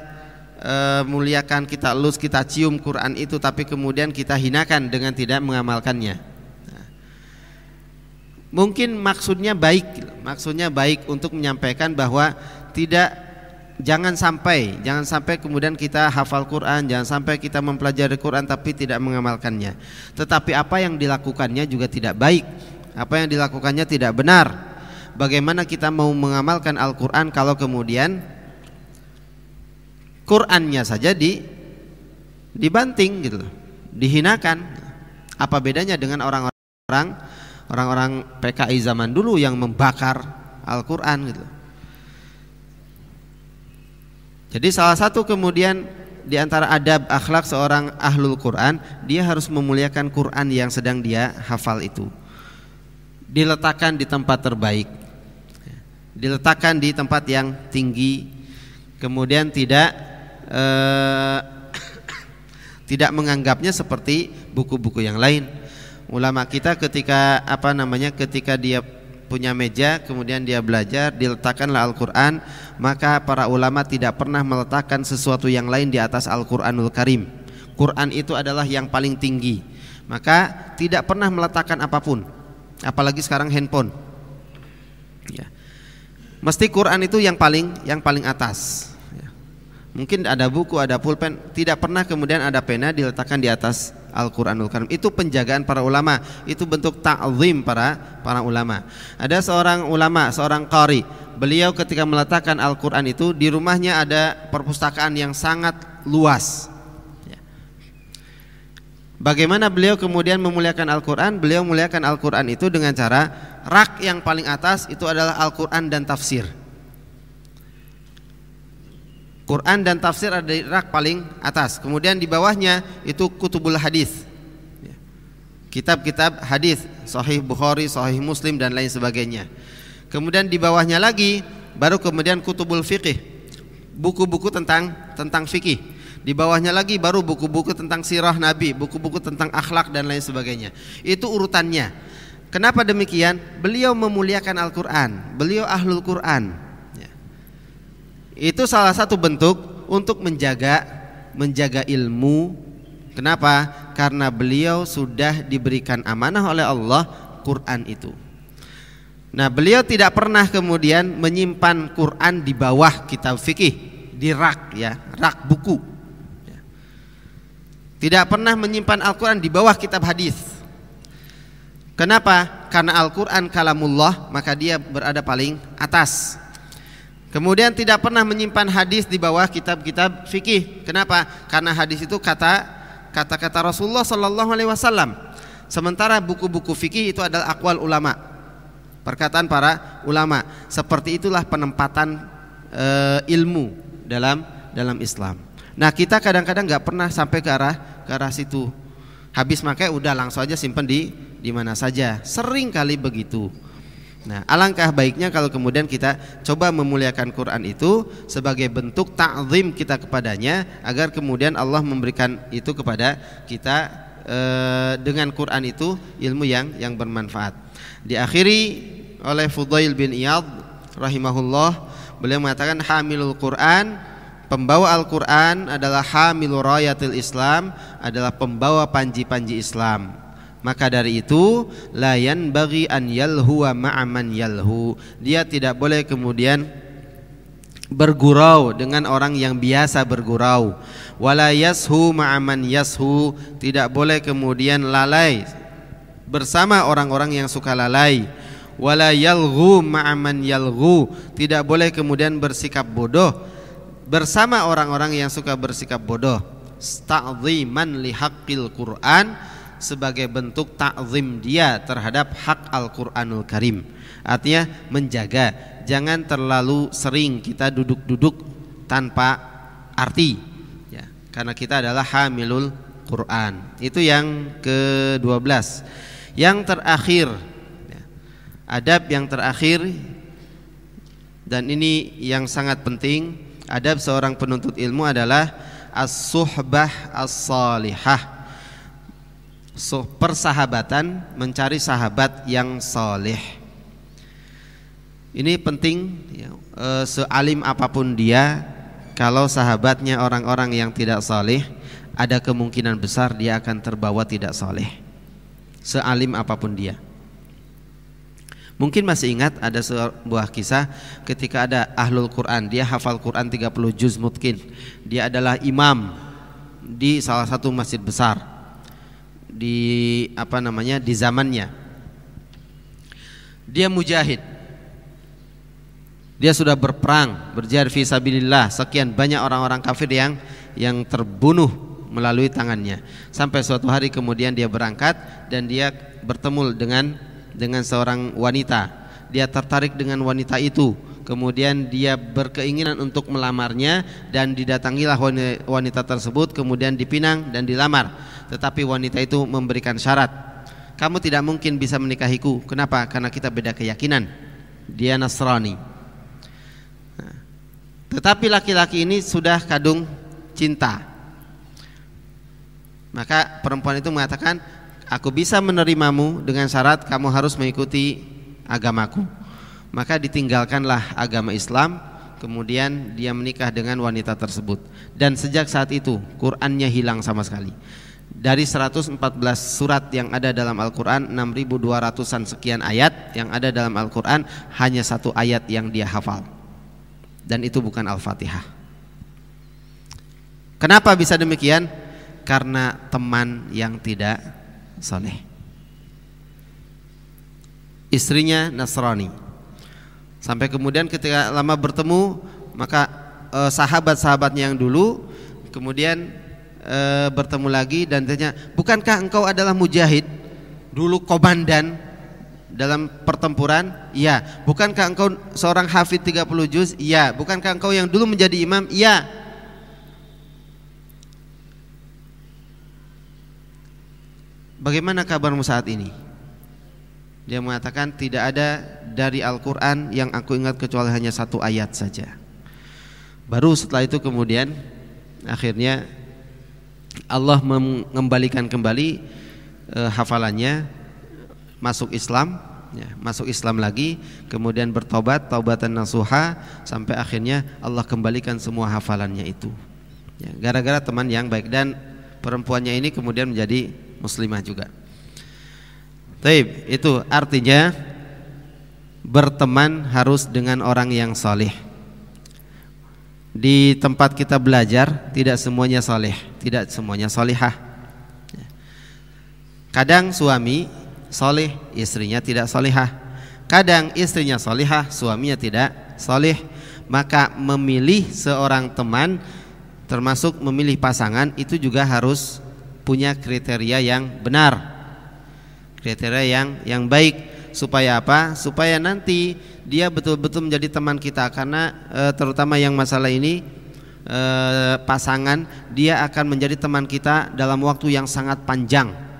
e, muliakan, kita elus, kita cium Quran itu tapi kemudian kita hinakan dengan tidak mengamalkannya. Nah. mungkin maksudnya baik, maksudnya baik untuk menyampaikan bahwa tidak jangan sampai jangan sampai kemudian kita hafal Quran jangan sampai kita mempelajari Quran tapi tidak mengamalkannya tetapi apa yang dilakukannya juga tidak baik apa yang dilakukannya tidak benar bagaimana kita mau mengamalkan Al-Quran kalau kemudian Qurannya saja di dibanting gitu loh, dihinakan. Apa bedanya dengan orang-orang orang-orang PKI zaman dulu yang membakar Al-Qur'an gitu. Jadi salah satu kemudian di antara adab akhlak seorang ahlul Quran, dia harus memuliakan Quran yang sedang dia hafal itu. Diletakkan di tempat terbaik. Diletakkan di tempat yang tinggi. Kemudian tidak Eh, tidak menganggapnya seperti buku-buku yang lain. Ulama kita ketika apa namanya ketika dia punya meja kemudian dia belajar diletakkanlah Al-Qur'an maka para ulama tidak pernah meletakkan sesuatu yang lain di atas Al-Qur'anul Karim. Quran itu adalah yang paling tinggi. Maka tidak pernah meletakkan apapun apalagi sekarang handphone. Ya. Mesti Quran itu yang paling yang paling atas. Mungkin ada buku, ada pulpen, tidak pernah kemudian ada pena diletakkan di atas Al-Qur'anul Karim. Itu penjagaan para ulama, itu bentuk ta'zim para para ulama. Ada seorang ulama, seorang qari. Beliau ketika meletakkan Al-Qur'an itu di rumahnya ada perpustakaan yang sangat luas. Ya. Bagaimana beliau kemudian memuliakan Al-Qur'an? Beliau memuliakan Al-Qur'an itu dengan cara rak yang paling atas itu adalah Al-Qur'an dan tafsir. Quran dan tafsir ada di rak paling atas. Kemudian di bawahnya itu kutubul hadis. Ya. Kitab-kitab hadis, sahih Bukhari, sahih Muslim dan lain sebagainya. Kemudian di bawahnya lagi baru kemudian kutubul Fiqih, Buku-buku tentang tentang fikih. Di bawahnya lagi baru buku-buku tentang sirah Nabi, buku-buku tentang akhlak dan lain sebagainya. Itu urutannya. Kenapa demikian? Beliau memuliakan Al-Qur'an, beliau ahlul Qur'an. Itu salah satu bentuk untuk menjaga menjaga ilmu. Kenapa? Karena beliau sudah diberikan amanah oleh Allah Quran itu. Nah, beliau tidak pernah kemudian menyimpan Quran di bawah kitab fikih, di rak ya, rak buku. Ya. Tidak pernah menyimpan Al-Quran di bawah kitab hadis. Kenapa? Karena Al-Quran kalamullah, maka dia berada paling atas. Kemudian tidak pernah menyimpan hadis di bawah kitab-kitab fikih. Kenapa? Karena hadis itu kata kata-kata Rasulullah Shallallahu Alaihi Wasallam. Sementara buku-buku fikih itu adalah akwal ulama, perkataan para ulama. Seperti itulah penempatan e, ilmu dalam dalam Islam. Nah kita kadang-kadang nggak pernah sampai ke arah ke arah situ. Habis makanya udah langsung aja simpan di di mana saja. Sering kali begitu. Nah, alangkah baiknya kalau kemudian kita coba memuliakan Quran itu sebagai bentuk ta'zim kita kepadanya agar kemudian Allah memberikan itu kepada kita e, dengan Quran itu ilmu yang yang bermanfaat. Diakhiri oleh Fudail bin Iyad rahimahullah beliau mengatakan hamilul Quran pembawa Al-Quran adalah hamilu rayatil Islam adalah pembawa panji-panji Islam maka dari itu layan bagi an yalhuwa ma'aman yalhu. Dia tidak boleh kemudian bergurau dengan orang yang biasa bergurau. Wala yashu ma'aman yashu, tidak boleh kemudian lalai bersama orang-orang yang suka lalai. Wala yalghu ma'aman yalghu, tidak boleh kemudian bersikap bodoh bersama orang-orang yang suka bersikap bodoh. Sta'dhiman lihaqqil Qur'an sebagai bentuk takzim dia terhadap hak Al-Qur'anul Karim. Artinya menjaga, jangan terlalu sering kita duduk-duduk tanpa arti ya. Karena kita adalah hamilul Quran. Itu yang ke-12. Yang terakhir ya, Adab yang terakhir dan ini yang sangat penting, adab seorang penuntut ilmu adalah as-suhbah as-salihah so, persahabatan, mencari sahabat yang soleh. Ini penting, ya, e, sealim apapun dia, kalau sahabatnya orang-orang yang tidak soleh, ada kemungkinan besar dia akan terbawa tidak soleh. Sealim apapun dia. Mungkin masih ingat ada sebuah kisah ketika ada ahlul Quran, dia hafal Quran 30 juz mungkin. Dia adalah imam di salah satu masjid besar di apa namanya di zamannya. Dia mujahid. Dia sudah berperang, berjihad fi sabilillah. Sekian banyak orang-orang kafir yang yang terbunuh melalui tangannya. Sampai suatu hari kemudian dia berangkat dan dia bertemu dengan dengan seorang wanita. Dia tertarik dengan wanita itu kemudian dia berkeinginan untuk melamarnya dan didatangilah wanita tersebut kemudian dipinang dan dilamar tetapi wanita itu memberikan syarat kamu tidak mungkin bisa menikahiku kenapa karena kita beda keyakinan dia Nasrani nah, tetapi laki-laki ini sudah kadung cinta maka perempuan itu mengatakan aku bisa menerimamu dengan syarat kamu harus mengikuti agamaku maka ditinggalkanlah agama Islam kemudian dia menikah dengan wanita tersebut dan sejak saat itu Qurannya hilang sama sekali dari 114 surat yang ada dalam Al-Quran 6200an sekian ayat yang ada dalam Al-Quran hanya satu ayat yang dia hafal dan itu bukan Al-Fatihah kenapa bisa demikian? karena teman yang tidak soleh istrinya Nasrani Sampai kemudian ketika lama bertemu maka eh, sahabat-sahabatnya yang dulu kemudian eh, bertemu lagi dan tanya, "Bukankah engkau adalah mujahid? Dulu komandan dalam pertempuran?" "Iya." "Bukankah engkau seorang hafid 30 juz?" "Iya." "Bukankah engkau yang dulu menjadi imam?" "Iya." Bagaimana kabarmu saat ini? Dia mengatakan tidak ada dari Al-Quran yang aku ingat kecuali hanya satu ayat saja Baru setelah itu kemudian akhirnya Allah mengembalikan kembali e, hafalannya masuk Islam ya, masuk Islam lagi, kemudian bertobat taubatan nasuha sampai akhirnya Allah kembalikan semua hafalannya itu. Ya, gara-gara ya, gara -gara teman yang baik dan perempuannya ini kemudian menjadi muslimah juga. Taib, itu artinya berteman harus dengan orang yang soleh. Di tempat kita belajar tidak semuanya soleh, tidak semuanya solehah. Kadang suami soleh, istrinya tidak solehah. Kadang istrinya solehah, suaminya tidak soleh. Maka memilih seorang teman termasuk memilih pasangan itu juga harus punya kriteria yang benar kriteria yang yang baik supaya apa? Supaya nanti dia betul-betul menjadi teman kita karena e, terutama yang masalah ini e, pasangan dia akan menjadi teman kita dalam waktu yang sangat panjang.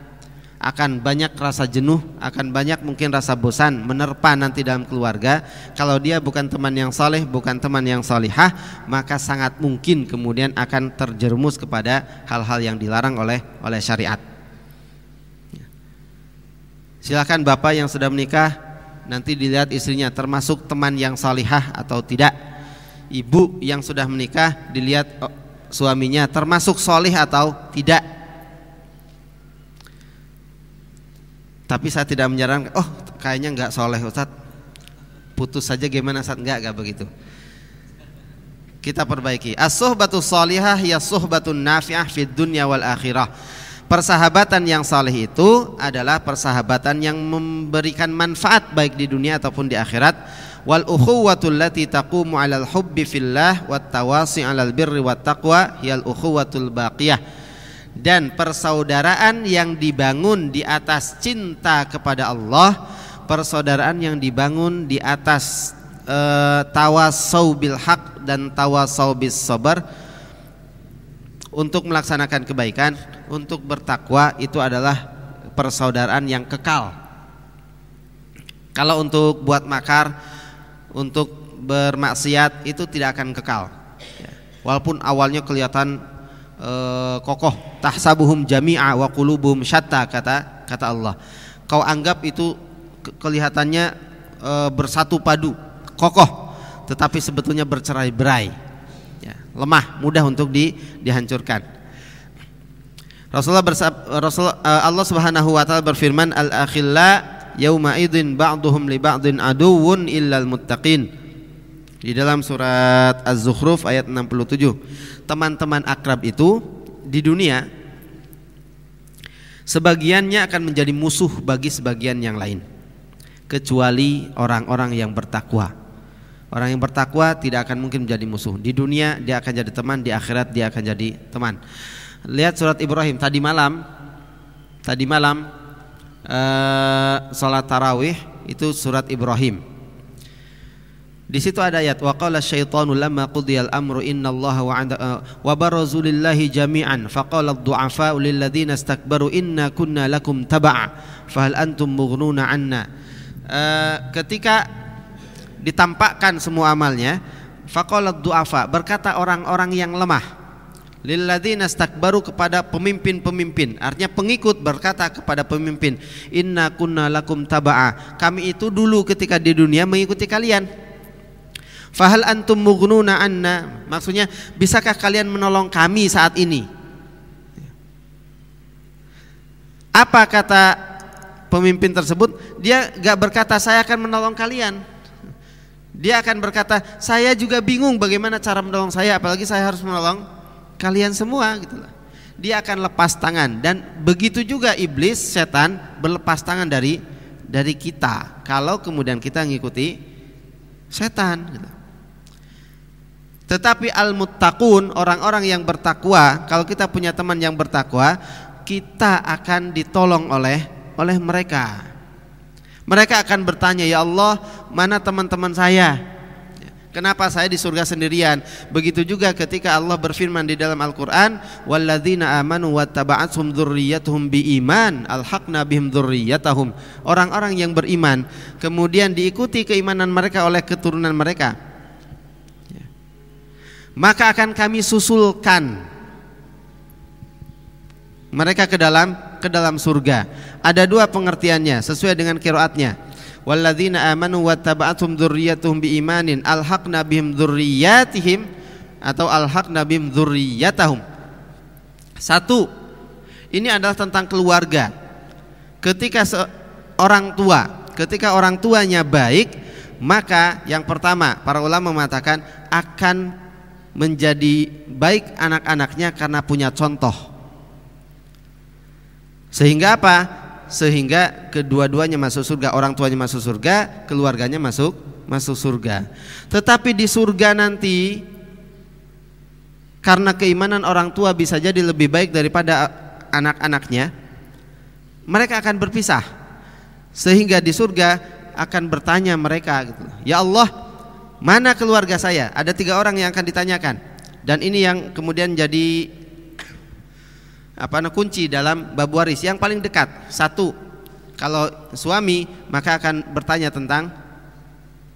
Akan banyak rasa jenuh, akan banyak mungkin rasa bosan menerpa nanti dalam keluarga. Kalau dia bukan teman yang saleh, bukan teman yang salihah, maka sangat mungkin kemudian akan terjerumus kepada hal-hal yang dilarang oleh oleh syariat. Silahkan bapak yang sudah menikah nanti dilihat istrinya termasuk teman yang salihah atau tidak. Ibu yang sudah menikah dilihat oh, suaminya termasuk solih atau tidak. Tapi saya tidak menyarankan, oh kayaknya nggak soleh Ustaz. Putus saja gimana Ustaz? Enggak, enggak begitu. Kita perbaiki. As-suhbatu solihah ya suhbatu nafi'ah fid dunya wal akhirah persahabatan yang saleh itu adalah persahabatan yang memberikan manfaat baik di dunia ataupun di akhirat wal ukhuwatul lati taqumu 'alal hubbi fillah wat tawasi 'alal birri wat taqwa hiyal ukhuwatul baqiyah dan persaudaraan yang dibangun di atas cinta kepada Allah persaudaraan yang dibangun di atas e, tawasau bil haq dan tawasau bis sabar untuk melaksanakan kebaikan untuk bertakwa itu adalah persaudaraan yang kekal. Kalau untuk buat makar, untuk bermaksiat itu tidak akan kekal. Walaupun awalnya kelihatan e, kokoh, tahsabuhum jami'a wa qulubuhum syatta kata kata Allah. Kau anggap itu kelihatannya e, bersatu padu, kokoh, tetapi sebetulnya bercerai-berai. Ya, lemah, mudah untuk di, dihancurkan. Rasulullah bersab, Rasul eh, Allah Subhanahu wa taala berfirman al akhilla yauma idzin ba'dhum li ba'dhin aduwwun illal muttaqin. Di dalam surat Az-Zukhruf ayat 67. Teman-teman akrab itu di dunia sebagiannya akan menjadi musuh bagi sebagian yang lain kecuali orang-orang yang bertakwa. Orang yang bertakwa tidak akan mungkin menjadi musuh. Di dunia dia akan jadi teman, di akhirat dia akan jadi teman. Lihat surat Ibrahim tadi malam. Tadi malam uh, salat tarawih itu surat Ibrahim. Di situ ada ayat wa qala syaitanu lamma qudiyal amru innallaha wa eh, wa barazu lillahi jami'an qala ad-du'afa lil ladzina istakbaru inna kunna lakum tab'a hal antum mughnuna anna uh, ketika ditampakkan semua amalnya faqala ad-du'afa berkata orang-orang yang lemah Lilladzina stakbaru kepada pemimpin-pemimpin Artinya pengikut berkata kepada pemimpin Inna kunna lakum taba'a Kami itu dulu ketika di dunia mengikuti kalian Fahal antum mughnuna anna Maksudnya bisakah kalian menolong kami saat ini Apa kata pemimpin tersebut Dia gak berkata saya akan menolong kalian Dia akan berkata saya juga bingung bagaimana cara menolong saya Apalagi saya harus menolong kalian semua gitu Dia akan lepas tangan dan begitu juga iblis setan berlepas tangan dari dari kita kalau kemudian kita mengikuti setan gitu. Tetapi al-muttaqun orang-orang yang bertakwa, kalau kita punya teman yang bertakwa, kita akan ditolong oleh oleh mereka. Mereka akan bertanya, "Ya Allah, mana teman-teman saya Kenapa saya di surga sendirian? Begitu juga ketika Allah berfirman di dalam Al-Qur'an, "Walladzina amanu wattaba'atuhum dzurriyyatuhum biiman, alhaqna bihim dzurriyyatahum." Orang-orang yang beriman, kemudian diikuti keimanan mereka oleh keturunan mereka. Ya. Maka akan kami susulkan mereka ke dalam ke dalam surga. Ada dua pengertiannya sesuai dengan kiroatnya walladzina amanu wattaba'athum dzurriyyatuhum biimanin alhaqna bihim dzurriyyatihim atau alhaqna bihim dzurriyyatahum. Satu, ini adalah tentang keluarga. Ketika orang tua, ketika orang tuanya baik, maka yang pertama para ulama mengatakan akan menjadi baik anak-anaknya karena punya contoh. Sehingga apa? sehingga kedua-duanya masuk surga, orang tuanya masuk surga, keluarganya masuk masuk surga. Tetapi di surga nanti karena keimanan orang tua bisa jadi lebih baik daripada anak-anaknya, mereka akan berpisah. Sehingga di surga akan bertanya mereka, gitu. "Ya Allah, mana keluarga saya?" Ada tiga orang yang akan ditanyakan. Dan ini yang kemudian jadi apa kunci dalam bab waris yang paling dekat satu kalau suami maka akan bertanya tentang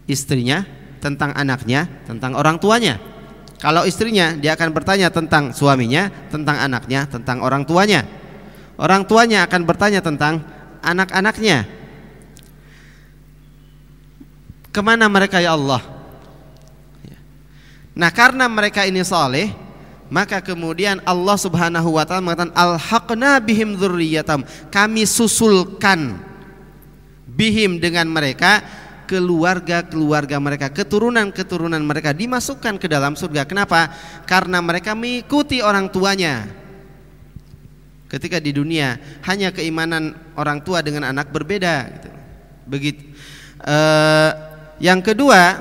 istrinya tentang anaknya tentang orang tuanya kalau istrinya dia akan bertanya tentang suaminya tentang anaknya tentang orang tuanya orang tuanya akan bertanya tentang anak-anaknya kemana mereka ya Allah nah karena mereka ini soleh maka kemudian Allah Subhanahu wa taala mengatakan alhaqna bihim dzurriyyatam. Kami susulkan bihim dengan mereka keluarga-keluarga mereka, keturunan-keturunan mereka dimasukkan ke dalam surga. Kenapa? Karena mereka mengikuti orang tuanya. Ketika di dunia hanya keimanan orang tua dengan anak berbeda gitu. Begitu. Eh, yang kedua,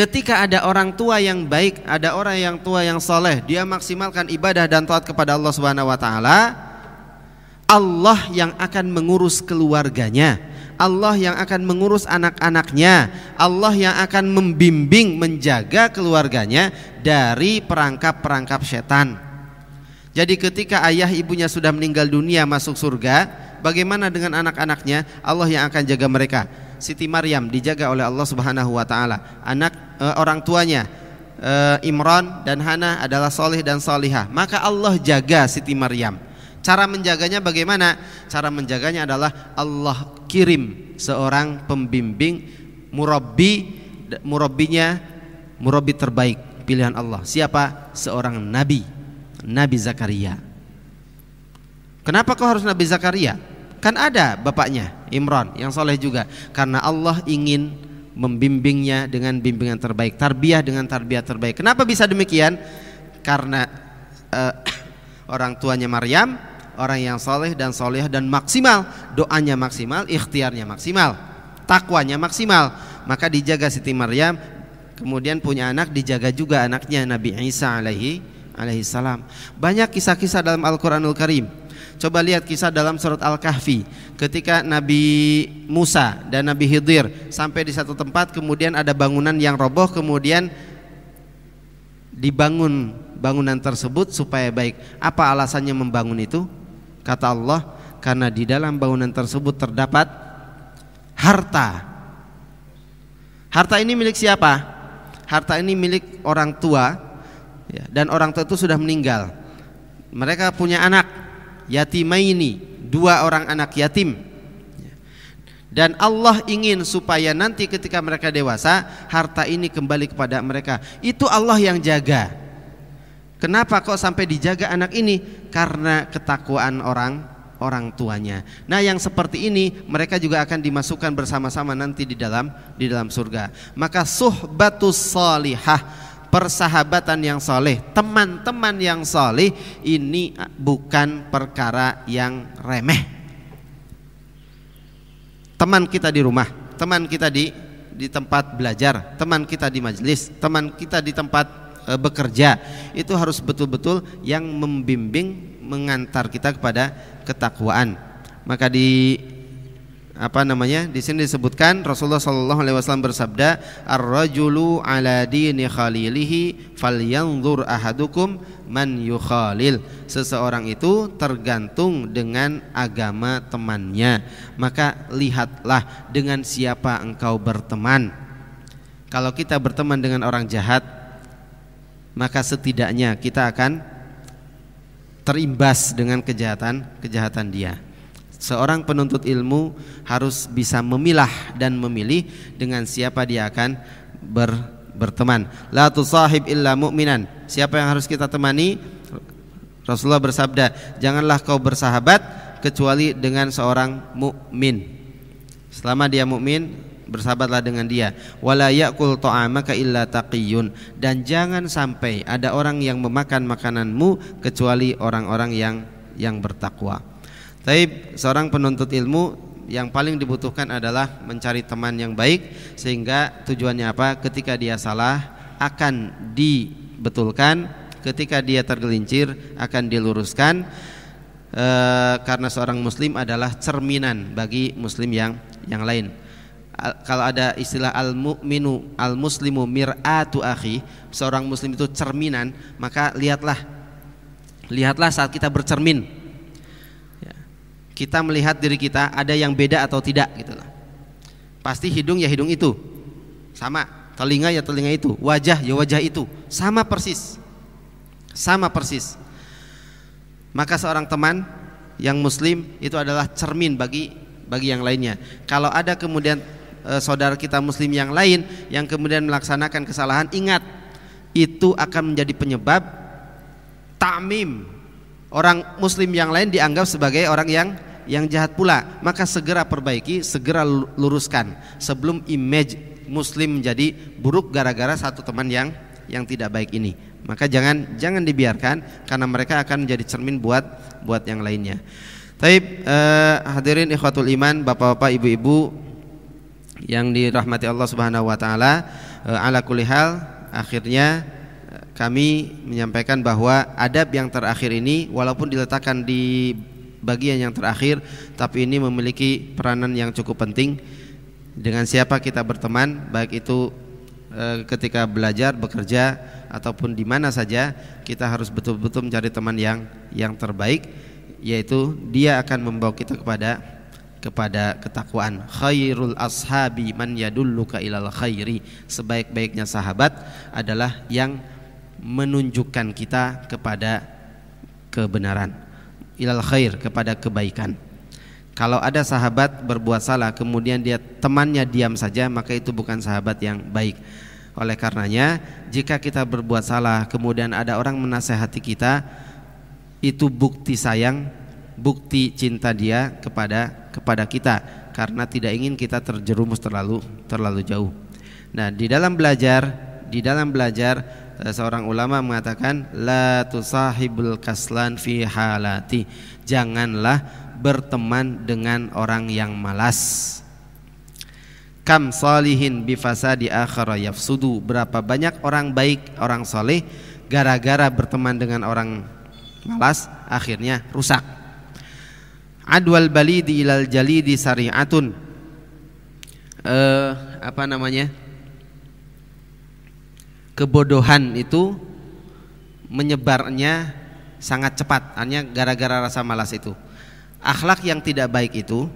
Ketika ada orang tua yang baik, ada orang yang tua yang soleh, dia maksimalkan ibadah dan taat kepada Allah Subhanahu wa taala, Allah yang akan mengurus keluarganya. Allah yang akan mengurus anak-anaknya, Allah yang akan membimbing, menjaga keluarganya dari perangkap-perangkap setan. Jadi ketika ayah ibunya sudah meninggal dunia masuk surga, bagaimana dengan anak-anaknya? Allah yang akan jaga mereka. Siti Maryam dijaga oleh Allah Subhanahu wa taala. Anak e, orang tuanya e, Imran dan Hana adalah solih dan solihah. Maka Allah jaga Siti Maryam. Cara menjaganya bagaimana? Cara menjaganya adalah Allah kirim seorang pembimbing murabbi murabbinya murabbi terbaik pilihan Allah. Siapa? Seorang nabi, Nabi Zakaria. Kenapa kau harus Nabi Zakaria? Kan ada bapaknya. Imran yang soleh juga karena Allah ingin membimbingnya dengan bimbingan terbaik tarbiyah dengan tarbiyah terbaik kenapa bisa demikian karena uh, orang tuanya Maryam orang yang soleh dan soleh dan maksimal doanya maksimal ikhtiarnya maksimal takwanya maksimal maka dijaga Siti Maryam kemudian punya anak dijaga juga anaknya Nabi Isa alaihi alaihi salam banyak kisah-kisah dalam Al-Quranul Karim Coba lihat kisah dalam surat Al-Kahfi ketika Nabi Musa dan Nabi Hudir sampai di satu tempat kemudian ada bangunan yang roboh kemudian dibangun bangunan tersebut supaya baik. Apa alasannya membangun itu? Kata Allah, karena di dalam bangunan tersebut terdapat harta. Harta ini milik siapa? Harta ini milik orang tua ya, dan orang tua itu sudah meninggal. Mereka punya anak, yatimaini, dua orang anak yatim. Dan Allah ingin supaya nanti ketika mereka dewasa harta ini kembali kepada mereka. Itu Allah yang jaga. Kenapa kok sampai dijaga anak ini? Karena ketakuan orang orang tuanya. Nah, yang seperti ini mereka juga akan dimasukkan bersama-sama nanti di dalam di dalam surga. Maka suhbatus salihah persahabatan yang soleh, teman-teman yang soleh ini bukan perkara yang remeh. Teman kita di rumah, teman kita di di tempat belajar, teman kita di majelis, teman kita di tempat e, bekerja, itu harus betul-betul yang membimbing mengantar kita kepada ketakwaan. Maka di apa namanya di sini disebutkan Rasulullah Shallallahu Alaihi Wasallam bersabda ar ala dini khalilihi falyanzur ahadukum man yukhalil seseorang itu tergantung dengan agama temannya maka lihatlah dengan siapa engkau berteman kalau kita berteman dengan orang jahat maka setidaknya kita akan terimbas dengan kejahatan kejahatan dia Seorang penuntut ilmu harus bisa memilah dan memilih dengan siapa dia akan ber, berteman. La tusahib illa mu'minan. Siapa yang harus kita temani? Rasulullah bersabda, "Janganlah kau bersahabat kecuali dengan seorang mukmin." Selama dia mukmin, bersahabatlah dengan dia. Wala ya'kul ta'amaka illa taqiyun. Dan jangan sampai ada orang yang memakan makananmu kecuali orang-orang yang yang bertakwa. Tapi seorang penuntut ilmu yang paling dibutuhkan adalah mencari teman yang baik sehingga tujuannya apa? Ketika dia salah akan dibetulkan, ketika dia tergelincir akan diluruskan. E, karena seorang muslim adalah cerminan bagi muslim yang yang lain. Al, kalau ada istilah al muminu al muslimu mir'atu akhi, seorang muslim itu cerminan, maka lihatlah lihatlah saat kita bercermin kita melihat diri kita ada yang beda atau tidak gitu loh. Pasti hidung ya hidung itu. Sama, telinga ya telinga itu, wajah ya wajah itu, sama persis. Sama persis. Maka seorang teman yang muslim itu adalah cermin bagi bagi yang lainnya. Kalau ada kemudian e, saudara kita muslim yang lain yang kemudian melaksanakan kesalahan, ingat itu akan menjadi penyebab tamim orang muslim yang lain dianggap sebagai orang yang yang jahat pula maka segera perbaiki segera luruskan sebelum image muslim menjadi buruk gara-gara satu teman yang yang tidak baik ini maka jangan jangan dibiarkan karena mereka akan menjadi cermin buat buat yang lainnya Taib eh, hadirin ikhwatul iman bapak-bapak ibu-ibu yang dirahmati Allah Subhanahu wa taala eh, ala kulli hal akhirnya eh, kami menyampaikan bahwa adab yang terakhir ini walaupun diletakkan di bagian yang terakhir tapi ini memiliki peranan yang cukup penting dengan siapa kita berteman baik itu eh, ketika belajar bekerja ataupun di mana saja kita harus betul-betul mencari teman yang yang terbaik yaitu dia akan membawa kita kepada kepada ketakwaan khairul ashabi man yadulluka ilal khairi sebaik-baiknya sahabat adalah yang menunjukkan kita kepada kebenaran ilal khair kepada kebaikan. Kalau ada sahabat berbuat salah kemudian dia temannya diam saja maka itu bukan sahabat yang baik. Oleh karenanya jika kita berbuat salah kemudian ada orang menasehati kita itu bukti sayang, bukti cinta dia kepada kepada kita karena tidak ingin kita terjerumus terlalu terlalu jauh. Nah, di dalam belajar, di dalam belajar Eh, seorang ulama mengatakan la tusahibul kaslan fi halati. Janganlah berteman dengan orang yang malas. Kam salihin fasadi akhara yafsudu. Berapa banyak orang baik, orang soleh gara-gara berteman dengan orang malas akhirnya rusak. Adwal balidi ilal jalidi sari'atun. Eh, apa namanya? kebodohan itu menyebarnya sangat cepat hanya gara-gara rasa malas itu akhlak yang tidak baik itu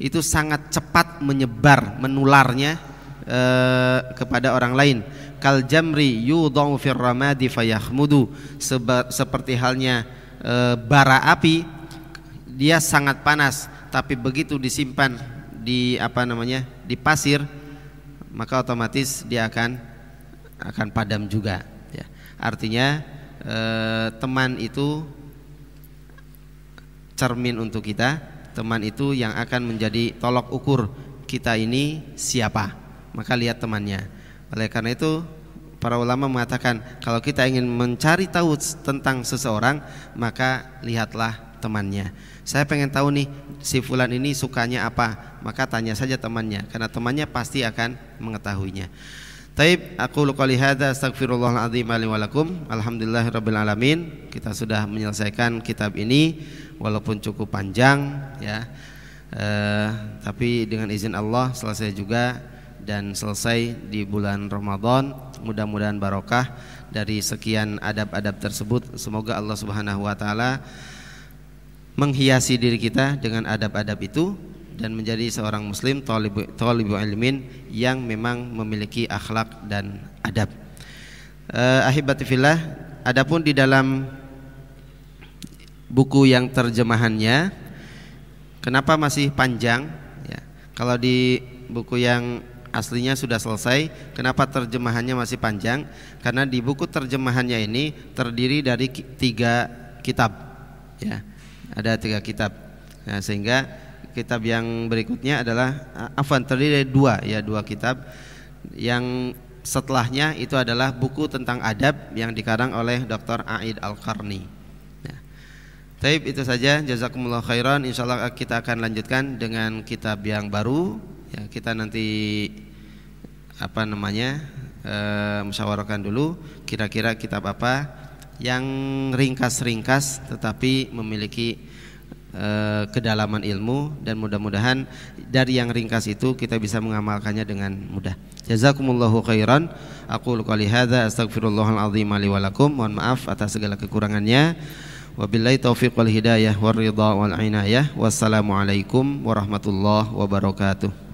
itu sangat cepat menyebar menularnya eh, kepada orang lain kal jamri yudau fir ramadi fayahmudu seperti halnya eh, bara api dia sangat panas tapi begitu disimpan di apa namanya di pasir maka otomatis dia akan akan padam juga ya. Artinya eh, teman itu cermin untuk kita, teman itu yang akan menjadi tolok ukur kita ini siapa. Maka lihat temannya. Oleh karena itu para ulama mengatakan kalau kita ingin mencari tahu tentang seseorang maka lihatlah temannya. Saya pengen tahu nih si fulan ini sukanya apa, maka tanya saja temannya karena temannya pasti akan mengetahuinya. Taib aku luka lihada astagfirullahaladzim azim li alamin. Kita sudah menyelesaikan kitab ini walaupun cukup panjang ya. Eh, tapi dengan izin Allah selesai juga dan selesai di bulan Ramadan. Mudah-mudahan barokah dari sekian adab-adab tersebut. Semoga Allah Subhanahu wa taala menghiasi diri kita dengan adab-adab itu dan menjadi seorang muslim talibu, ilmin yang memang memiliki akhlak dan adab. Uh, ahibati fillah, adapun di dalam buku yang terjemahannya kenapa masih panjang ya. Kalau di buku yang aslinya sudah selesai, kenapa terjemahannya masih panjang? Karena di buku terjemahannya ini terdiri dari tiga kitab ya. Ada tiga kitab. Nah, sehingga kitab yang berikutnya adalah eh, afan terdiri dari dua ya dua kitab yang setelahnya itu adalah buku tentang adab yang dikarang oleh Dr. Aid al karni Nah, ya. Taib itu saja jazakumullah khairan Allah eh, kita akan lanjutkan dengan kitab yang baru ya kita nanti apa namanya e, musyawarahkan dulu kira-kira kitab apa yang ringkas-ringkas tetapi memiliki Eh, kedalaman ilmu dan mudah-mudahan dari yang ringkas itu kita bisa mengamalkannya dengan mudah. Jazakumullahu khairan. Aku lukali hadza astaghfirullahal azim li walakum. Mohon maaf atas segala kekurangannya. Wabillahi taufiq wal hidayah war ridha wal inayah. Wassalamualaikum warahmatullahi wabarakatuh.